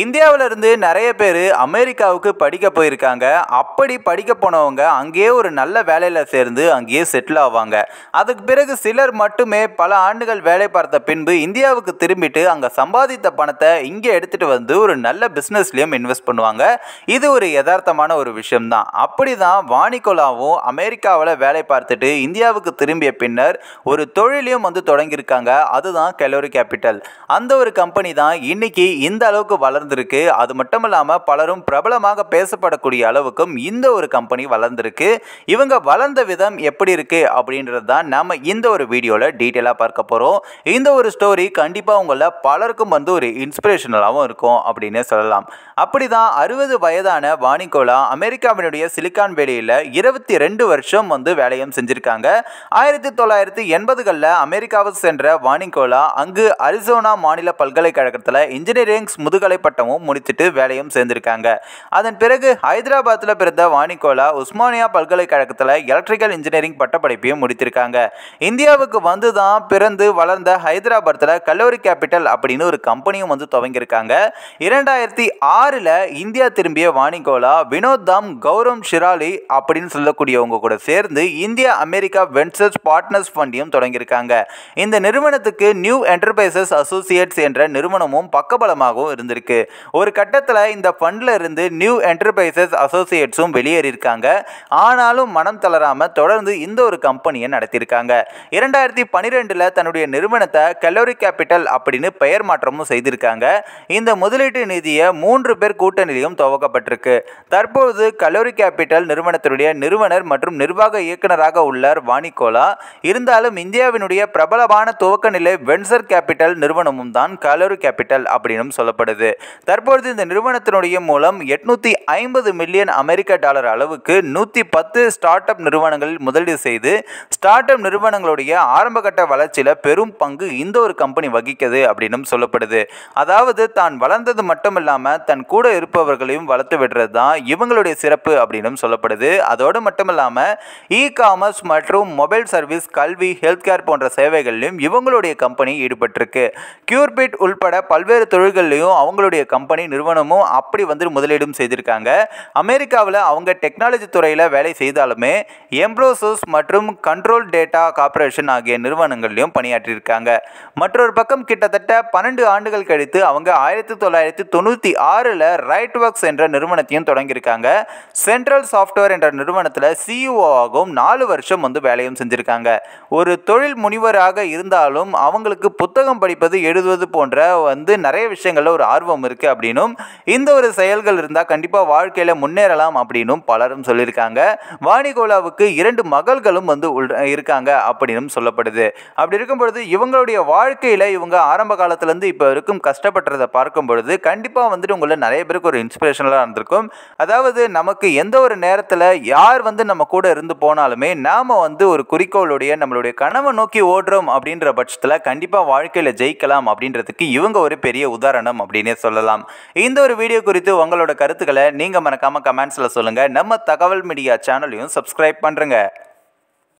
இருந்து நிறைய பேர் அமெரிக்காவுக்கு படிக்க போயிருக்காங்க அப்படி படிக்க போனவங்க அங்கேயே ஒரு நல்ல வேலையில் சேர்ந்து அங்கேயே செட்டில் ஆவாங்க அதுக்கு பிறகு சிலர் மட்டுமே பல ஆண்டுகள் வேலை பார்த்த பின்பு இந்தியாவுக்கு திரும்பிட்டு அங்கே சம்பாதித்த பணத்தை இங்கே எடுத்துகிட்டு வந்து ஒரு நல்ல பிஸ்னஸ்லேயும் இன்வெஸ்ட் பண்ணுவாங்க இது ஒரு யதார்த்தமான ஒரு விஷயம்தான் அப்படி தான் வாணிகோலாவும் அமெரிக்காவில் வேலை பார்த்துட்டு இந்தியாவுக்கு திரும்பிய பின்னர் ஒரு தொழிலையும் வந்து தொடங்கியிருக்காங்க அதுதான் கெலோரி கேபிட்டல் அந்த ஒரு கம்பெனி தான் இன்னைக்கு இந்த அளவுக்கு வளர்ந்து வளர்ந்துருக்கு அது மட்டும் இல்லாமல் பலரும் பிரபலமாக பேசப்படக்கூடிய அளவுக்கும் இந்த ஒரு கம்பெனி வளர்ந்துருக்கு இவங்க வளர்ந்த விதம் எப்படி இருக்குது அப்படின்றது தான் நம்ம இந்த ஒரு வீடியோவில் டீட்டெயிலாக பார்க்க போகிறோம் இந்த ஒரு ஸ்டோரி கண்டிப்பாக உங்களை பலருக்கும் வந்து ஒரு இன்ஸ்பிரேஷனலாகவும் இருக்கும் அப்படின்னு சொல்லலாம் அப்படி தான் அறுபது வயதான வாணிகோலா அமெரிக்காவினுடைய சிலிக்கான் வேலியில் இருபத்தி ரெண்டு வருஷம் வந்து வேலையும் செஞ்சுருக்காங்க ஆயிரத்தி தொள்ளாயிரத்தி எண்பதுகளில் அமெரிக்காவுக்கு சென்ற வாணிகோலா அங்கு அரிசோனா மாநில பல்கலைக்கழகத்தில் இன்ஜினியரிங்ஸ் முதுகலை பட்டமும் முடித்துட்டு வேலையும் சேர்ந்திருக்காங்க அதன் பிறகு ஹைதராபாத்தில் பிறந்த வாணிகோலா உஸ்மானியா பல்கலைக்கழகத்தில் எலக்ட்ரிக்கல் இன்ஜினியரிங் பட்டப்படிப்பையும் முடித்திருக்காங்க இந்தியாவுக்கு வந்து தான் பிறந்து வளர்ந்த ஹைதராபாத்தில் கல்லூரி கேபிட்டல் அப்படின்னு ஒரு கம்பெனியும் வந்து துவங்கியிருக்காங்க இரண்டாயிரத்தி ஆறில் இந்தியா திரும்பிய வாணிகோலா வினோத் தாம் கௌரவ் ஷிராலி அப்படின்னு சொல்லக்கூடியவங்க கூட சேர்ந்து இந்தியா அமெரிக்கா வென்சர்ஸ் பார்ட்னர்ஸ் ஃபண்டையும் தொடங்கியிருக்காங்க இந்த நிறுவனத்துக்கு நியூ என்டர்பிரைசஸ் அசோசியேட்ஸ் என்ற நிறுவனமும் பக்கபலமாகவும் இருந்திருக்கு இருக்கு ஒரு கட்டத்தில் இந்த ஃபண்டில் இருந்து நியூ என்டர்பிரைசஸ் அசோசியேட்ஸும் வெளியேறியிருக்காங்க ஆனாலும் மனம் தளராமல் தொடர்ந்து இந்த ஒரு கம்பெனியை நடத்தியிருக்காங்க இரண்டாயிரத்தி பன்னிரெண்டில் தன்னுடைய நிறுவனத்தை கலோரி கேபிட்டல் அப்படின்னு பெயர் மாற்றமும் செய்திருக்காங்க இந்த முதலீட்டு நிதியை மூன்று பேர் கூட்டணியிலும் துவக்கப்பட்டிருக்கு தற்போது கலோரி கேபிட்டல் நிறுவனத்தினுடைய நிறுவனர் மற்றும் நிர்வாக இயக்குநராக உள்ளார் வாணிகோலா இருந்தாலும் இந்தியாவினுடைய பிரபலமான துவக்க நிலை வென்சர் கேபிட்டல் நிறுவனமும் தான் கலோரி கேபிட்டல் அப்படின்னு சொல்லப்படுது தற்பொழுது இந்த நிறுவனத்தினுடைய மூலம் எட்நூத்தி ஐம்பது மில்லியன் அமெரிக்க டாலர் அளவுக்கு நூத்தி பத்து ஸ்டார்ட் அப் நிறுவனங்களில் முதலீடு செய்து ஸ்டார்ட் அப் நிறுவனங்களுடைய ஆரம்பகட்ட வளர்ச்சியில் பெரும் பங்கு இந்த ஒரு கம்பெனி வகிக்கிறது அப்படின்னு சொல்லப்படுது அதாவது தான் வளர்ந்தது மட்டும் தன் கூட இருப்பவர்களையும் வளர்த்து விடுறது தான் இவங்களுடைய சிறப்பு அப்படின்னு சொல்லப்படுது அதோடு மட்டும் இ காமர்ஸ் மற்றும் மொபைல் சர்வீஸ் கல்வி ஹெல்த் கேர் போன்ற சேவைகளிலும் இவங்களுடைய கம்பெனி ஈடுபட்டிருக்கு கியூர்பிட் உள்பட பல்வேறு தொழில்கள்லையும் அவங்களுடைய அவங்களுடைய கம்பெனி நிறுவனமும் அப்படி வந்து முதலீடும் செய்திருக்காங்க அமெரிக்காவில் அவங்க டெக்னாலஜி துறையில் வேலை செய்தாலுமே எம்ப்ரோசோஸ் மற்றும் கண்ட்ரோல் டேட்டா கார்பரேஷன் ஆகிய நிறுவனங்கள்லையும் பணியாற்றியிருக்காங்க மற்றொரு பக்கம் கிட்டத்தட்ட பன்னெண்டு ஆண்டுகள் கழித்து அவங்க ஆயிரத்தி தொள்ளாயிரத்தி தொண்ணூற்றி ஆறில் ரைட் ஒர்க்ஸ் என்ற நிறுவனத்தையும் தொடங்கியிருக்காங்க சென்ட்ரல் சாஃப்ட்வேர் என்ற நிறுவனத்தில் சிஇஓ e ஆகும் நாலு வருஷம் வந்து வேலையும் செஞ்சுருக்காங்க ஒரு தொழில் முனிவராக இருந்தாலும் அவங்களுக்கு புத்தகம் படிப்பது எழுதுவது போன்ற வந்து நிறைய விஷயங்களில் ஒரு ஆர்வம் இருக்குது அப்படின்னும் இந்த ஒரு செயல்கள் இருந்தால் கண்டிப்பாக வாழ்க்கையில் முன்னேறலாம் அப்படின்னும் பலரும் சொல்லியிருக்காங்க வாணிகோலாவுக்கு இரண்டு மகள்களும் வந்து இருக்காங்க அப்படின்னும் சொல்லப்படுது அப்படி இருக்கும் பொழுது இவங்களுடைய வாழ்க்கையில் இவங்க ஆரம்ப காலத்துலேருந்து இப்போ வரைக்கும் கஷ்டப்பட்டுறதை பார்க்கும் பொழுது கண்டிப்பாக வந்துட்டு உங்களை நிறைய பேருக்கு ஒரு இன்ஸ்பிரேஷனலாக இருந்திருக்கும் அதாவது நமக்கு எந்த ஒரு நேரத்தில் யார் வந்து நம்ம கூட இருந்து போனாலுமே நாம் வந்து ஒரு குறிக்கோளுடைய நம்மளுடைய கனவை நோக்கி ஓடுறோம் அப்படின்ற பட்சத்தில் கண்டிப்பாக வாழ்க்கையில் ஜெயிக்கலாம் அப்படின்றதுக்கு இவங்க ஒரு பெரிய உதாரணம் அப்படின்னே சொல்லலாம் சொல்லலாம் இந்த ஒரு வீடியோ குறித்து உங்களோட கருத்துக்களை நீங்கள் மறக்காமல் கமெண்ட்ஸில் சொல்லுங்கள் நம்ம தகவல் மீடியா சேனலையும் சப்ஸ்கிரைப் பண்ணுறங்க